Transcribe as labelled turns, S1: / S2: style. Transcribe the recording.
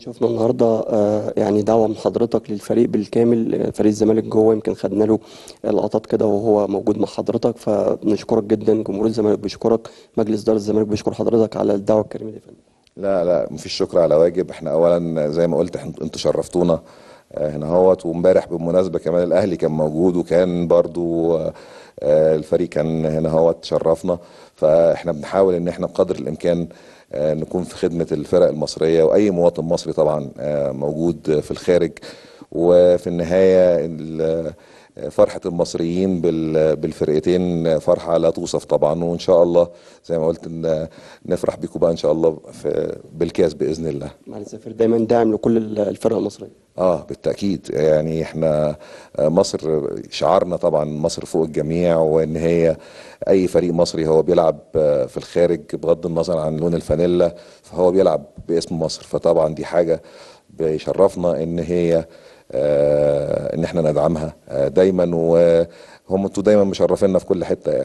S1: شفنا النهارده آه، يعني دعوه من حضرتك للفريق بالكامل آه، فريق الزمالك جوه يمكن خدنا له لقطات كده وهو موجود مع حضرتك فبنشكرك جدا جمهور الزمالك بيشكرك مجلس اداره الزمالك بيشكر حضرتك على الدعوه الكريمه دي فندم
S2: لا لا مفيش شكر على واجب احنا اولا زي ما قلت انتوا شرفتونا آه، هنا اهوت وامبارح بالمناسبه كمان الاهلي كان موجود وكان برضو آه، الفريق كان هنا هو تشرفنا فاحنا بنحاول ان احنا بقدر الامكان آه، نكون في خدمه الفرق المصريه واي مواطن مصري طبعا آه، موجود في الخارج وفي النهايه فرحة المصريين بالفرقتين فرحة لا توصف طبعا وإن شاء الله زي ما قلت نفرح بيكم بقى إن شاء الله بالكاس بإذن الله
S1: معالي السفير دايما داعم لكل الفرق المصرية
S2: آه بالتأكيد يعني إحنا مصر شعارنا طبعا مصر فوق الجميع وإن هي أي فريق مصري هو بيلعب في الخارج بغض النظر عن لون الفانيلا فهو بيلعب باسم مصر فطبعا دي حاجة بيشرفنا ان هي آه، ان احنا ندعمها آه، دايما وهم انتوا دايما مشرفينا في كل حته يعني